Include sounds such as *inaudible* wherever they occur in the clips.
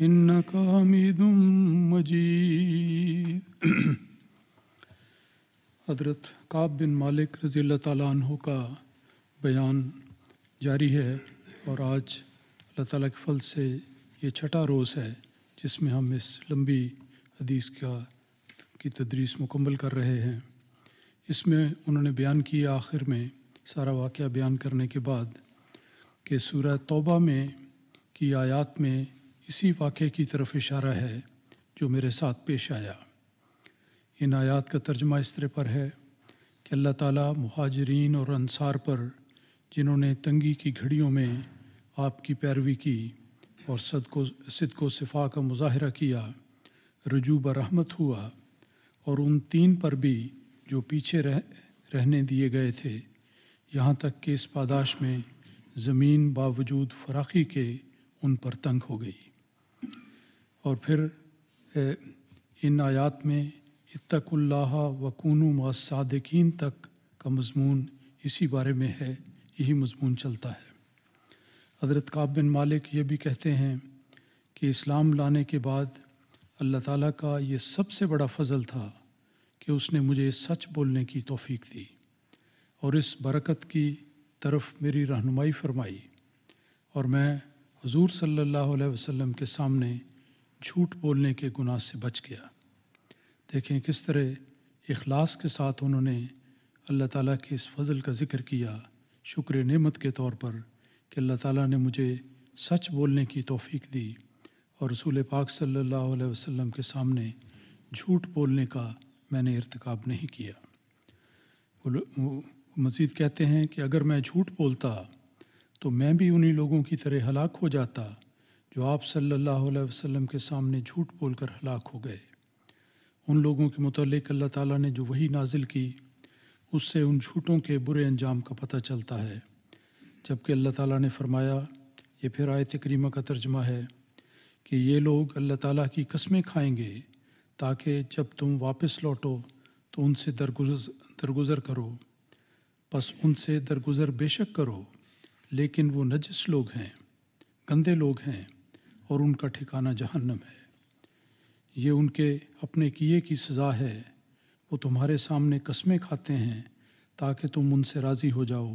إنك حميد مجيد हजरत काब बिन मालिक रज़ी अल्लाह का बयान जारी है और आज अल्लाह ताला के फल से ये छठा रोज़ है जिसमें हम इस लंबी हदीस का की तदरीस मुकम्मल कर रहे हैं इसमें उन्होंने बयान किया आखिर में सारा वाक़ बयान करने के बाद कि सूरह तोबा में की आयात में इसी वाक़े की तरफ इशारा है जो मेरे साथ पेश आया इन आयात का तर्जमा इस तरह पर है कि अल्लाह ताला महाजरीन और अनसार पर जिन्होंने तंगी की घड़ियों में आपकी पैरवी की और सदको सदको सिफा का मुजाहरा किया रजूब रहमत हुआ और उन तीन पर भी जो पीछे रह रहने दिए गए थे यहाँ तक कि इस पादाश में ज़मीन बावजूद फराखी के उन पर तंग हो गई और फिर इन आयात में इतकुल्ला वकून मसादकिन तक का मजमून इसी बारे में है यही मजमून चलता है हज़रत काब बिन मालिक ये भी कहते हैं कि इस्लाम लाने के बाद अल्लाह ताला का ये सबसे बड़ा फजल था कि उसने मुझे सच बोलने की तोफ़ी दी और इस बरकत की तरफ मेरी रहनुमाई फरमाई और मैं हजूर सल्ला वसम के सामने झूठ बोलने के गुनाह से बच गया देखें किस तरह इखलास के साथ उन्होंने अल्लाह ताला के इस फजल का ज़िक्र किया शुक्र नेमत के तौर पर कि अल्लाह ताला ने मुझे सच बोलने की तोफ़ीक दी और रसूल पाक सल्लल्लाहु अलैहि वसल्लम के सामने झूठ बोलने का मैंने इरतकब नहीं किया मज़ीद कहते हैं कि अगर मैं झूठ बोलता तो मैं भी उन्हीं लोगों की तरह हलाक हो जाता जो आप सल्लल्लाहु अलैहि वसल्लम के सामने झूठ बोलकर हलाक हो गए उन लोगों के मतलब अल्लाह ताला ने जो वही नाजिल की उससे उन झूठों के बुरे अंजाम का पता चलता है जबकि अल्लाह ताला ने फरमाया ये फिर आयत करीमा का तर्जमा है कि ये लोग अल्लाह ताला की कस्में खाएंगे ताकि जब तुम वापस लौटो तो उनसे दरगुजर दरगुजर करो बस उनसे दरगुजर बेशक करो लेकिन वो नजस लोग हैं गंदे लोग हैं और उनका ठिकाना जहन्नम है ये उनके अपने किए की सज़ा है वो तुम्हारे सामने कस्में खाते हैं ताकि तुम उनसे राज़ी हो जाओ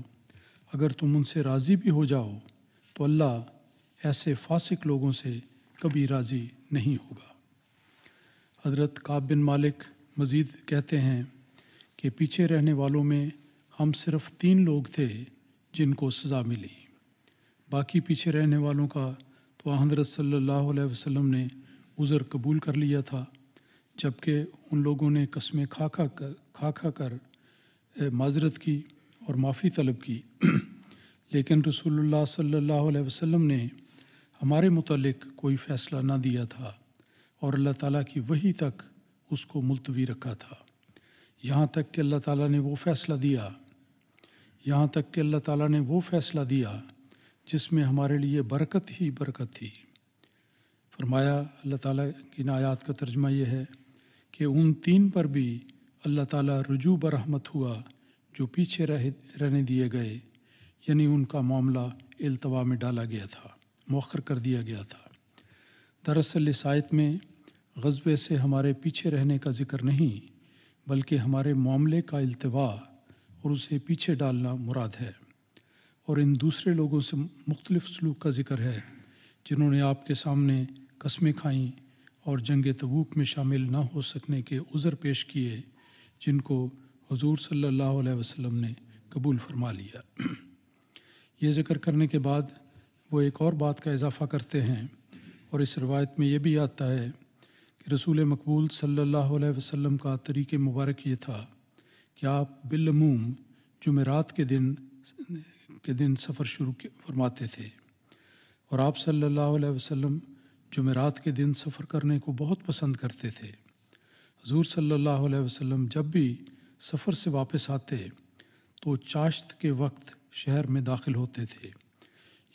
अगर तुम उनसे राज़ी भी हो जाओ तो अल्लाह ऐसे फासिक लोगों से कभी राज़ी नहीं होगा हज़रत काब बिन मालिक मज़ीद कहते हैं कि पीछे रहने वालों में हम सिर्फ तीन लोग थे जिनको सज़ा मिली बाकी पीछे रहने वालों का तो हजरत सल्लल्लाहु अलैहि वसल्लम ने उज़र कबूल कर लिया था जबकि उन लोगों ने कस्में खा खा कर खा खा कर माजरत की और माफ़ी तलब की *clears throat* लेकिन रसूलुल्लाह सल्लल्लाहु अलैहि वसल्लम ने हमारे मुतलक कोई फ़ैसला ना दिया था और अल्लाह ताला की वही तक उसको मुलतवी रखा था यहाँ तक कि अल्लाह ताला ने वो फ़ैसला दिया यहाँ तक कि अल्लाह ताला ने वो फ़ैसला दिया जिसमें हमारे लिए बरकत ही बरकत थी फरमाया अल्लाह ताला की नायात का तर्जमा यह है कि उन तीन पर भी अल्लाह ताला रुजू बरहमत हुआ जो पीछे रह रहने दिए गए यानी उनका मामला अल्तवा में डाला गया था मौखर कर दिया गया था दरअसल इस आयत में गजबे से हमारे पीछे रहने का जिक्र नहीं बल्कि हमारे मामले का अल्तवा और उसे पीछे डालना मुराद है और इन दूसरे लोगों से मुख्तलिफ सलूक का जिक्र है जिन्होंने आपके सामने कस्में खाईं और जंग तबूक में शामिल ना हो सकने के उज़र पेश किए जिनको हजूर सल्ला वसम ने कबूल फरमा लिया *clears throat* ये जिक्र करने के बाद वो एक और बात का इजाफ़ा करते हैं और इस रवायत में यह भी आता है कि रसूल मकबूल सल्लल्लाहु वसम का तरीक़ मुबारक ये था कि आप बिलमूम जुमेरात के दिन के दिन सफ़र शुरू फरमाते थे और आप सल्लल्लाहु अलैहि वसल्लम जुमेरात के दिन सफ़र करने को बहुत पसंद करते थे हजूर सल्लल्लाहु अलैहि वसल्लम जब भी सफ़र से वापस आते तो चाश्त के वक्त शहर में दाखिल होते थे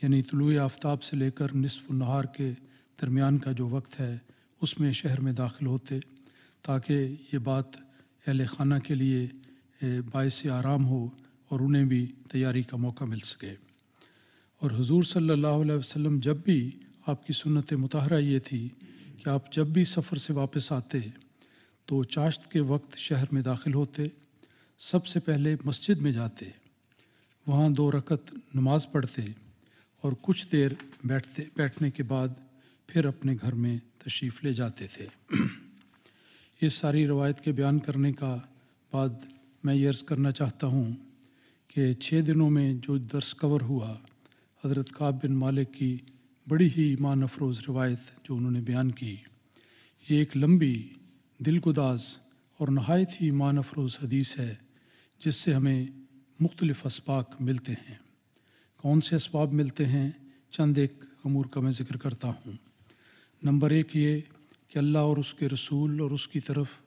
यानी तुलु आफ्ताब से लेकर नसफ़ नहार के दरमियान का जो वक्त है उसमें शहर में दाखिल होते ताकि ये बात अहल खाना के लिए बायस आराम हो और उन्हें भी तैयारी का मौका मिल सके और हज़ूर सल्लल्लाहु अलैहि वसल्लम जब भी आपकी सुनत मतहरा ये थी कि आप जब भी सफ़र से वापस आते तो चाश्त के वक्त शहर में दाखिल होते सबसे पहले मस्जिद में जाते वहाँ दो रकत नमाज़ पढ़ते और कुछ देर बैठते बैठने के बाद फिर अपने घर में तशरीफ़ ले जाते थे इस *clears throat* सारी रवायत के बयान करने का बाद मैं ये अर्ज़ करना चाहता हूँ कि छः दिनों में जो दर्स कवर हुआ हज़रत काब बिन मालिक की बड़ी ही ईमान अफरोज़ रवायत जो उन्होंने बयान की ये एक लंबी दिलगुदाज और नहायत ही ईमान अफरोज़ हदीस है जिससे हमें मुख्तलिफ़ इसबाक मिलते हैं कौन से इसबाब मिलते हैं चंद एक अमूर का मैं ज़िक्र करता हूँ नंबर एक ये कि अल्लाह और उसके रसूल और उसकी तरफ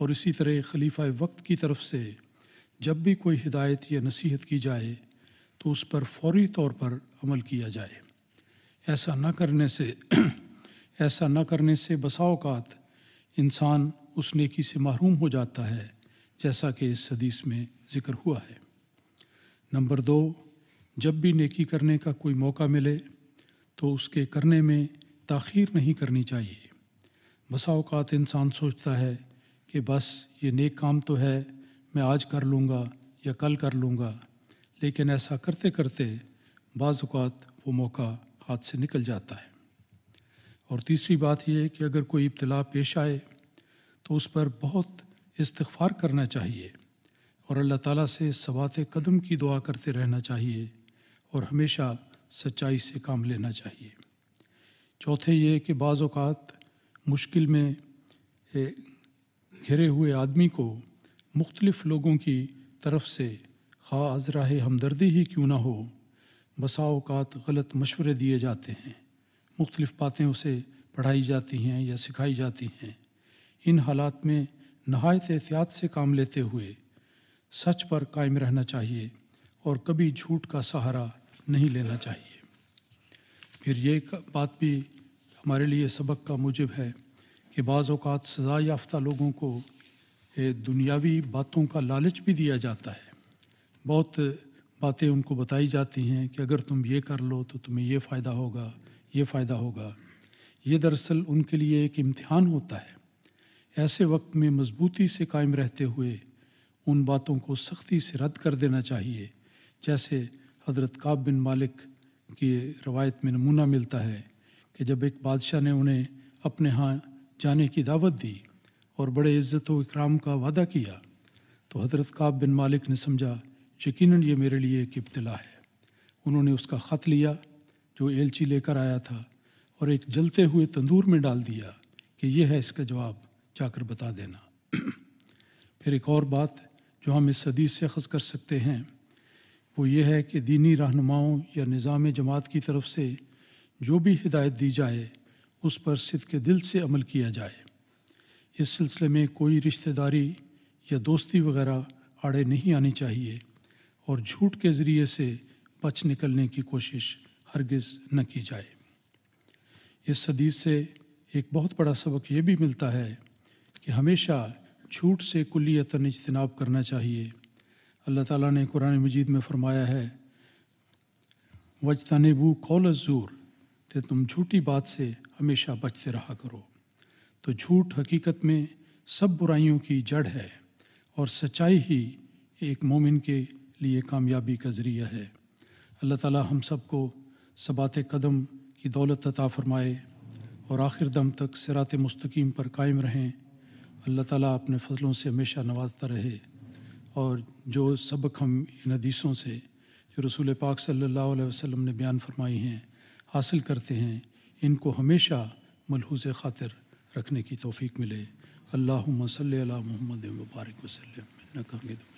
और इसी तरह खलीफा वक्त की तरफ से जब भी कोई हिदायत या नसीहत की जाए तो उस पर फौरी तौर पर अमल किया जाए ऐसा न करने से *clears throat* ऐसा न करने से बसाओकात इंसान उस नेकी से महरूम हो जाता है जैसा कि इस हदीस में ज़िक्र हुआ है नंबर दो जब भी नेकी करने का कोई मौका मिले तो उसके करने में ताखीर नहीं करनी चाहिए बसाओकात इंसान सोचता है कि बस ये नेक काम तो है मैं आज कर लूँगा या कल कर लूँगा लेकिन ऐसा करते करते बाज़ात वो मौका हाथ से निकल जाता है और तीसरी बात यह कि अगर कोई इब्तला पेश आए तो उस पर बहुत इस्तफार करना चाहिए और अल्लाह ताला से सवात कदम की दुआ करते रहना चाहिए और हमेशा सच्चाई से काम लेना चाहिए चौथे ये कि बाज़ात मुश्किल में घिरे हुए आदमी को मुख्तलिफ़ लोगों की तरफ से खा राह हमदर्दी ही क्यों ना हो बसाओकात गलत मशवरे दिए जाते हैं मुख्तलफ बातें उसे पढ़ाई जाती हैं या सिखाई जाती हैं इन हालात में नहायत एहतियात से काम लेते हुए सच पर कायम रहना चाहिए और कभी झूठ का सहारा नहीं लेना चाहिए फिर ये बात भी हमारे लिए सबक का मूजब है कि बाज़ अवत सज़ा याफ्ता लोगों को दुनियावी बातों का लालच भी दिया जाता है बहुत बातें उनको बताई जाती हैं कि अगर तुम ये कर लो तो तुम्हें ये फ़ायदा होगा ये फ़ायदा होगा ये दरअसल उनके लिए एक इम्तिहान होता है ऐसे वक्त में मजबूती से कायम रहते हुए उन बातों को सख्ती से रद्द कर देना चाहिए जैसे हज़रत काब बिन मालिक की रवायत में नमूना मिलता है कि जब एक बादशाह ने उन्हें अपने यहाँ जाने की दावत दी और बड़े इज़्ज़त व इकराम का वादा किया तो हज़रत काब बिन मालिक ने समझा यकीन ये मेरे लिए एक इब्तला है उन्होंने उसका ख़त लिया जो एलची लेकर आया था और एक जलते हुए तंदूर में डाल दिया कि यह है इसका जवाब जाकर बता देना *clears throat* फिर एक और बात जो हम इस सदी से खज कर सकते हैं वो ये है कि दीनी रहनुमाओं या निज़ाम जमात की तरफ से जो भी हिदायत दी जाए उस पर सिद के दिल से अमल किया जाए इस सिलसिले में कोई रिश्तेदारी या दोस्ती वगैरह आड़े नहीं आनी चाहिए और झूठ के ज़रिए से बच निकलने की कोशिश हरगिज़ न की जाए इस हदीस से एक बहुत बड़ा सबक ये भी मिलता है कि हमेशा झूठ से कुलियतन इजतनाब करना चाहिए अल्लाह ताला ने कुरान मजीद में फरमाया है वजतनबू कौल ज़ूर तो तुम झूठी बात से हमेशा बचते रहा करो तो झूठ हकीकत में सब बुराइयों की जड़ है और सच्चाई ही एक मोमिन के लिए कामयाबी का ज़रिया है अल्लाह ताला हम को सबात कदम की दौलत अता फरमाए और आखिर दम तक सिरात मुस्तकीम पर कायम रहें अल्लाह ताला अपने फजलों से हमेशा नवाजता रहे और जो सबक हम इन हदीसों से जो रसूल पाक सल्लल्लाहु अलैहि वसल्लम ने बयान फरमाई हैं हासिल करते हैं इनको हमेशा मलहूज ख़ातिर रखने की तौफीक मिले अल्लाह मसल मोहम्मद मुबारक वसलम